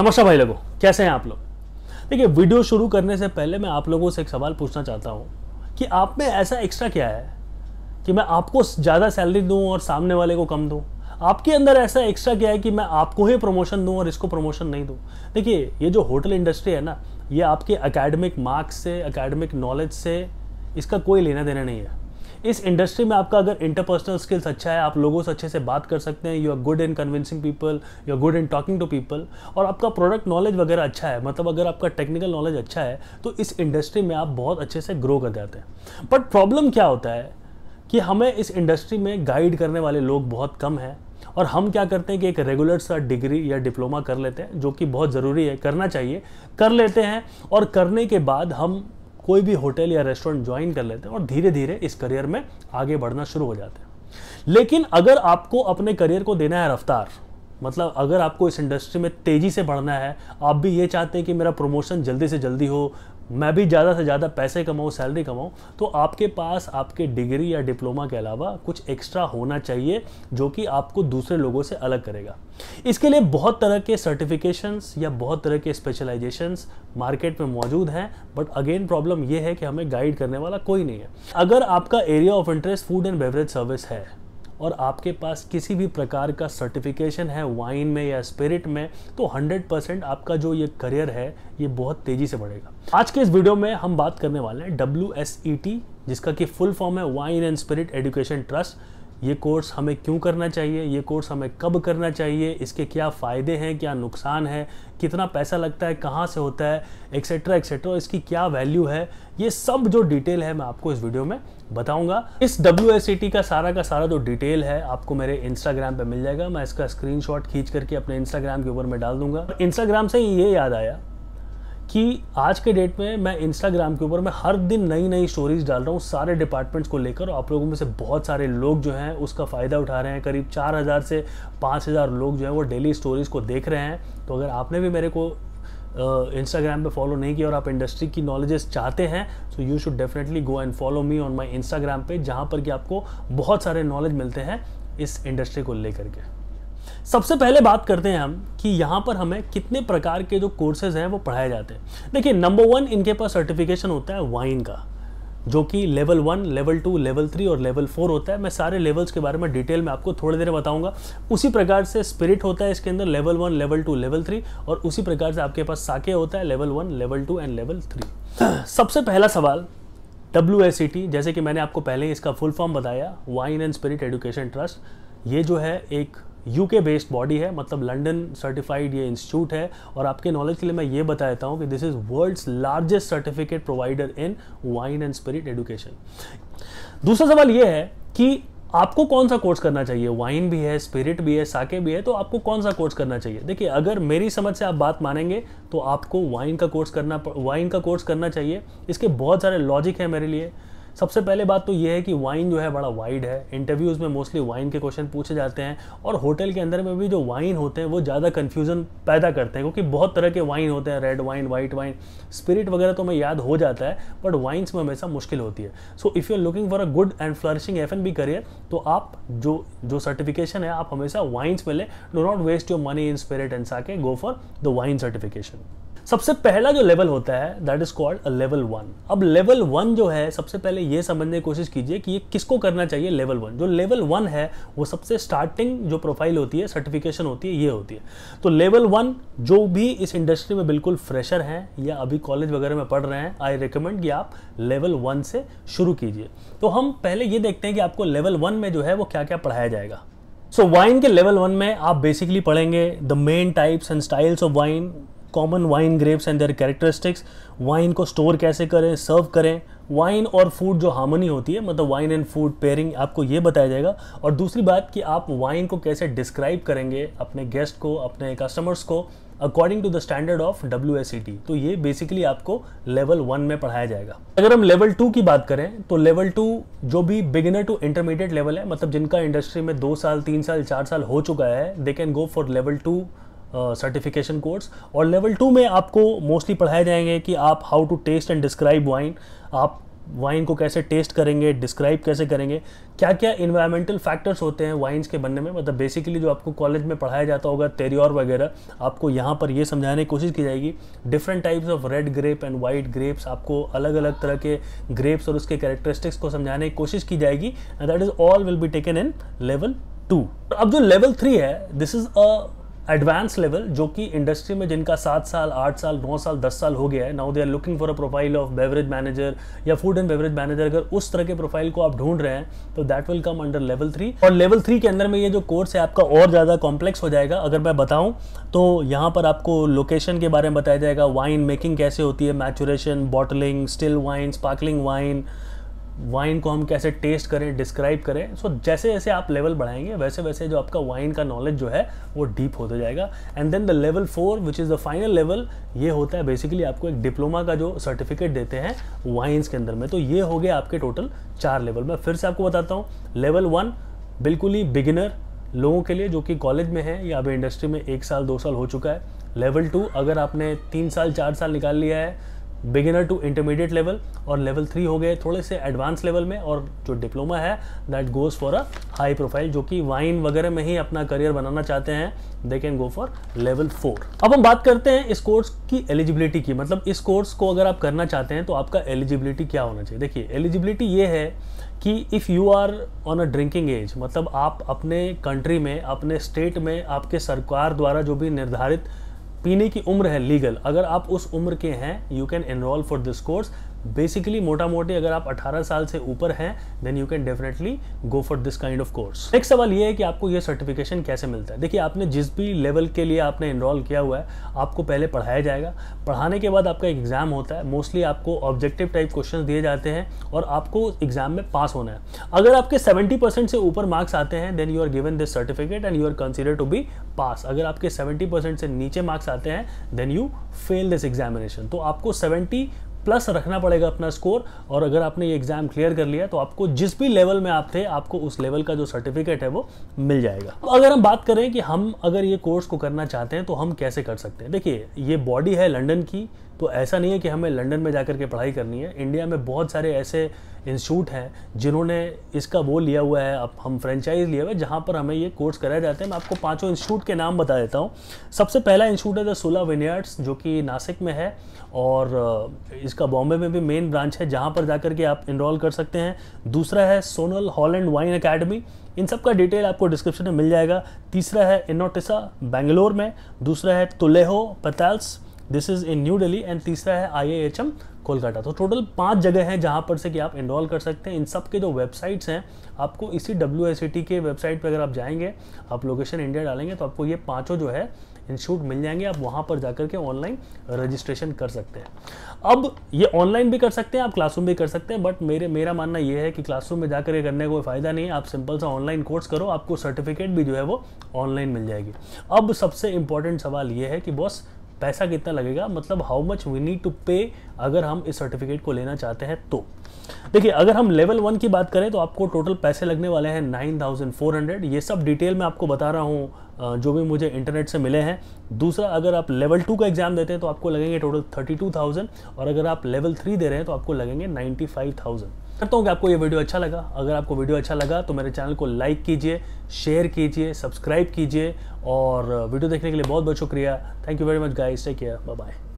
नमस्कार भाई लोगों कैसे हैं आप लोग देखिए वीडियो शुरू करने से पहले मैं आप लोगों से एक सवाल पूछना चाहता हूँ कि आप में ऐसा एक्स्ट्रा क्या है कि मैं आपको ज़्यादा सैलरी दूँ और सामने वाले को कम दूँ आपके अंदर ऐसा एक्स्ट्रा क्या है कि मैं आपको ही प्रमोशन दूँ और इसको प्रमोशन नहीं दूँ देखिए ये जो होटल इंडस्ट्री है ना ये आपके अकेडमिक मार्क्स से अकेडमिक नॉलेज से इसका कोई लेना देना नहीं है इस इंडस्ट्री में आपका अगर इंटरपर्सनल स्किल्स अच्छा है आप लोगों से अच्छे से बात कर सकते हैं you are good in convincing people you are good in talking to people और आपका प्रोडक्ट नॉलेज वगैरह अच्छा है मतलब अगर आपका टेक्निकल नॉलेज अच्छा है तो इस इंडस्ट्री में आप बहुत अच्छे से ग्रो कर जाते हैं बट प्रॉब्लम क्या होता है कि हमें इस इंडस्ट्री में गाइड करने वाले लोग बहुत कम हैं और हम क्या करते हैं कि एक रेगुलर सा डिग्री या डिप्लोमा कर लेते हैं जो कि बहुत ज़रूरी है करना चाहिए कर लेते हैं और करने के बाद हम कोई भी होटल या रेस्टोरेंट ज्वाइन कर लेते हैं और धीरे धीरे इस करियर में आगे बढ़ना शुरू हो जाते हैं लेकिन अगर आपको अपने करियर को देना है रफ्तार मतलब अगर आपको इस इंडस्ट्री में तेज़ी से बढ़ना है आप भी ये चाहते हैं कि मेरा प्रमोशन जल्दी से जल्दी हो मैं भी ज़्यादा से ज़्यादा पैसे कमाऊँ सैलरी कमाऊँ तो आपके पास आपके डिग्री या डिप्लोमा के अलावा कुछ एक्स्ट्रा होना चाहिए जो कि आपको दूसरे लोगों से अलग करेगा इसके लिए बहुत तरह के सर्टिफिकेशंस या बहुत तरह के स्पेशलाइजेशंस मार्केट में मौजूद हैं बट अगेन प्रॉब्लम यह है कि हमें गाइड करने वाला कोई नहीं है अगर आपका area of interest food and beverage service है और आपके पास किसी भी प्रकार का सर्टिफिकेशन है वाइन में या स्पिरिट में तो 100% आपका जो ये करियर है ये बहुत तेज़ी से बढ़ेगा आज के इस वीडियो में हम बात करने वाले हैं डब्ल्यू e जिसका कि फुल फॉर्म है wine and spirit education trust ये कोर्स हमें क्यों करना चाहिए ये कोर्स हमें कब करना चाहिए इसके क्या फ़ायदे हैं क्या नुकसान है कितना पैसा लगता है कहाँ से होता है एक्सेट्रा एक्सेट्रा इसकी क्या वैल्यू है ये सब जो डिटेल है मैं आपको इस वीडियो में बताऊंगा इस डब्ल्यू e का सारा का सारा जो डिटेल है आपको मेरे इंस्टाग्राम पे मिल जाएगा मैं इसका स्क्रीनशॉट खींच करके अपने इंस्टाग्राम के ऊपर मैं डाल दूंगा इंस्टाग्राम से ही ये याद आया कि आज के डेट में मैं इंस्टाग्राम के ऊपर मैं हर दिन नई नई स्टोरीज डाल रहा हूँ सारे डिपार्टमेंट्स को लेकर आप लोगों में से बहुत सारे लोग जो हैं उसका फ़ायदा उठा रहे हैं करीब चार हज़ार से पाँच हज़ार लोग जो हैं वो डेली स्टोरीज़ को देख रहे हैं तो अगर आपने भी मेरे को इंस्टाग्राम पे फॉलो नहीं किया और आप इंडस्ट्री की नॉलेजेस चाहते हैं so you should definitely go and follow me on my Instagram पे जहाँ पर कि आपको बहुत सारे नॉलेज मिलते हैं इस इंडस्ट्री को लेकर के सबसे पहले बात करते हैं हम कि यहाँ पर हमें कितने प्रकार के जो कोर्सेज हैं वो पढ़ाए जाते हैं देखिए नंबर वन इनके पास सर्टिफिकेशन होता है वाइन का जो कि level one level two level three और लेवल फोर होता है मैं सारे लेवल्स के बारे में डिटेल में आपको थोड़ी देर बताऊंगा उसी प्रकार से स्पिरिट होता है इसके अंदर level one level two level three और उसी प्रकार से आपके पास साके होता है level one level two and level three सबसे पहला सवाल डब्ल्यू जैसे कि मैंने आपको पहले ही इसका फुल फॉर्म बताया wine and spirit education trust ये जो है एक यूके बेस्ड बॉडी है मतलब लंदन सर्टिफाइड ये इंस्टीट्यूट है और आपके नॉलेज के लिए मैं ये बता देता हूँ कि this is world's largest certificate provider in wine and spirit education दूसरा सवाल ये है कि आपको कौन सा कोर्स करना चाहिए वाइन भी है स्पिरिट भी है साके भी है तो आपको कौन सा कोर्स करना चाहिए देखिए अगर मेरी समझ से आप बात मानेंगे तो आपको वाइन का कोर्स करना वाइन का कोर्स करना चाहिए इसके बहुत सारे लॉजिक है मेरे लिए सबसे पहले बात तो ये है कि वाइन जो है बड़ा वाइड है इंटरव्यूज़ में मोस्टली वाइन के क्वेश्चन पूछे जाते हैं और होटल के अंदर में भी जो वाइन होते हैं वो ज़्यादा कन्फ्यूज़न पैदा करते हैं क्योंकि बहुत तरह के वाइन होते हैं red wine white wine spirit वगैरह तो हमें याद हो जाता है बट वाइन्स में हमेशा मुश्किल होती है so if you are looking for a good and flourishing F N B career तो आप जो जो सर्टिफिकेशन है आप हमेशा वाइन्स में लें do not waste your money in spirit and sake go for the wine certification सबसे पहला जो लेवल होता है that is called a level one अब लेवल वन जो है सबसे पहले ये समझने की कोशिश कीजिए कि ये किसको करना चाहिए लेवल वन जो लेवल वन है वो सबसे स्टार्टिंग जो प्रोफाइल होती है सर्टिफिकेशन होती है ये होती है तो लेवल वन जो भी इस इंडस्ट्री में बिल्कुल फ्रेशर हैं या अभी कॉलेज वगैरह में पढ़ रहे हैं आई रिकमेंड कि आप लेवल वन से शुरू कीजिए तो हम पहले ये देखते हैं कि आपको लेवल वन में जो है वो क्या क्या पढ़ाया जाएगा सो so, वाइन के लेवल वन में आप बेसिकली पढ़ेंगे the main types and styles of wine common wine grapes and their characteristics wine को स्टोर कैसे करें सर्व करें वाइन और फूड जो हार्मनी होती है मतलब वाइन एंड फूड पेयरिंग आपको ये बताया जाएगा और दूसरी बात कि आप वाइन को कैसे डिस्क्राइब करेंगे अपने गेस्ट को अपने कस्टमर्स को according to the standard of W S C T तो ये बेसिकली आपको लेवल वन में पढ़ाया जाएगा अगर हम लेवल टू की बात करें तो लेवल टू जो भी बिगिनर टू इंटरमीडिएट लेवल है मतलब जिनका इंडस्ट्री में दो साल तीन साल चार साल हो चुका है they can go for level two certification course और लेवल टू में आपको मोस्टली पढ़ाए जाएंगे कि आप how to taste and describe wine आप वाइन को कैसे टेस्ट करेंगे डिस्क्राइब कैसे करेंगे क्या क्या इन्वायरमेंटल फैक्टर्स होते हैं वाइन्स के बनने में मतलब बेसिकली जो आपको कॉलेज में पढ़ाया जाता होगा तेरियोर वगैरह आपको यहाँ पर ये समझाने की कोशिश की जाएगी different types of red grape and white grapes आपको अलग अलग तरह के ग्रेप्स और उसके कैरेक्टरिस्टिक्स को समझाने की कोशिश की जाएगी and that is all will be taken in level two अब जो लेवल थ्री है this is a advance level जो कि इंडस्ट्री में जिनका सात साल आठ साल नौ साल दस साल हो गया है now they are looking for a profile of beverage manager या फूड एंड बेवरेज मैनेजर अगर उस तरह के प्रोफाइल को आप ढूंढ रहे हैं तो that will come under level three और लेवल थ्री के अंदर में ये जो कोर्स है आपका और ज़्यादा कॉम्प्लेक्स हो जाएगा अगर मैं बताऊँ तो यहाँ पर आपको लोकेशन के बारे में बताया जाएगा वाइन मेकिंग कैसे होती है maturation bottling still wine sparkling wine wine को हम कैसे टेस्ट करें डिस्क्राइब करें सो so, जैसे जैसे आप लेवल बढ़ाएंगे वैसे वैसे जो आपका वाइन का नॉलेज जो है वो डीप होता जाएगा and then the level four which is the final level ये होता है बेसिकली आपको एक डिप्लोमा का जो सर्टिफिकेट देते हैं वाइन्स के अंदर में तो ये हो गया आपके टोटल चार लेवल मैं फिर से आपको बताता हूँ लेवल वन बिल्कुल ही बिगिनर लोगों के लिए जो कि कॉलेज में है या अभी इंडस्ट्री में एक साल दो साल हो चुका है लेवल टू अगर आपने तीन साल चार साल निकाल लिया है बिगिनर टू इंटरमीडिएट लेवल और लेवल थ्री हो गए थोड़े से एडवांस लेवल में और जो डिप्लोमा है that goes for a high profile जो कि वाइन वगैरह में ही अपना करियर बनाना चाहते हैं they can go for level four अब हम बात करते हैं इस कोर्स की एलिजिबिलिटी की मतलब इस कोर्स को अगर आप करना चाहते हैं तो आपका एलिजिबिलिटी क्या होना चाहिए देखिए एलिजिबिलिटी ये है कि if you are on a drinking age मतलब आप अपने कंट्री में अपने स्टेट में आपके सरकार द्वारा जो भी निर्धारित पीने की उम्र है लीगल अगर आप उस उम्र के हैं you can enroll for this course basically मोटा मोटी अगर आप 18 साल से ऊपर हैं then you can definitely go for this kind of course next सवाल ये है कि आपको ये सर्टिफिकेशन कैसे मिलता है देखिए आपने जिस भी लेवल के लिए आपने इनरोल किया हुआ है आपको पहले पढ़ाया जाएगा पढ़ाने के बाद आपका एग्जाम होता है मोस्टली आपको ऑब्जेक्टिव टाइप क्वेश्चन दिए जाते हैं और आपको एग्जाम में पास होना है अगर आपके सेवेंटी से ऊपर मार्क्स आते हैं then you are given this certificate and you are consider to be pass अगर आपके सेवेंटी से नीचे मार्क्स आते हैं then you fail this examination तो आपको सेवेंटी प्लस रखना पड़ेगा अपना स्कोर और अगर आपने ये एग्जाम क्लियर कर लिया तो आपको जिस भी लेवल में आप थे आपको उस लेवल का जो सर्टिफिकेट है वो मिल जाएगा अब अगर हम बात करें कि हम अगर ये कोर्स को करना चाहते हैं तो हम कैसे कर सकते हैं देखिए ये बॉडी है लंडन की तो ऐसा नहीं है कि हमें लंदन में जाकर के पढ़ाई करनी है इंडिया में बहुत सारे ऐसे इंस्टीट्यूट हैं जिन्होंने इसका वो लिया हुआ है अब हम फ्रेंचाइज लिया हुआ है जहाँ पर हमें ये कोर्स कराए जाते हैं मैं आपको पाँचों इंस्टीट्यूट के नाम बता देता हूँ सबसे पहला इंस्टीट्यूट है द सोला विनियर्ड्स जो कि नासिक में है और इसका बॉम्बे में भी मेन ब्रांच है जहाँ पर जाकर के आप इनरोल कर सकते हैं दूसरा है सोनल हॉलैंड वाइन अकेडमी इन सब का डिटेल आपको डिस्क्रिप्शन में मिल जाएगा तीसरा है इनोटिसा बेंगलोर में दूसरा है तुलेहो पताल्स this is in New Delhi एंड तीसरा है आई एच एम कोलकाता तो टोटल पांच जगह हैं जहां पर से कि आप इनरोल कर सकते हैं इन सब के जो वेबसाइट्स हैं आपको इसी डब्ल्यू एस टी के वेबसाइट पर अगर आप जाएंगे आप लोकेशन इंडिया डालेंगे तो आपको ये पाँचों जो है इंस्टीट्यूट मिल जाएंगे आप वहाँ पर जाकर के ऑनलाइन रजिस्ट्रेशन कर सकते हैं अब ये ऑनलाइन भी कर सकते हैं आप क्लासरूम भी कर सकते हैं बट मेरे मेरा मानना ये है कि क्लासरूम में जाकर ये करने का कोई फ़ायदा नहीं है आप सिंपल सा ऑनलाइन कोर्स करो आपको सर्टिफिकेट भी जो है वो ऑनलाइन मिल जाएगी अब सबसे इंपॉर्टेंट सवाल ये है कि बॉस पैसा कितना लगेगा मतलब how much we need to pay अगर हम इस सर्टिफिकेट को लेना चाहते हैं तो देखिए अगर हम लेवल वन की बात करें तो आपको टोटल पैसे लगने वाले हैं नाइन थाउजेंड फोर हंड्रेड ये सब डिटेल में आपको बता रहा हूँ जो भी मुझे इंटरनेट से मिले हैं दूसरा अगर आप लेवल टू का एग्ज़ाम देते हैं तो आपको लगेंगे टोटल थर्टी टू थाउजेंड और अगर आप लेवल थ्री दे रहे हैं तो आपको लगेंगे नाइन्टी फाइव थाउजेंड करता हूँ कि आपको ये वीडियो अच्छा लगा अगर आपको वीडियो अच्छा लगा तो मेरे चैनल को लाइक कीजिए शेयर कीजिए सब्सक्राइब कीजिए और वीडियो देखने के लिए बहुत बहुत शुक्रिया thank you very much guys take care bye bye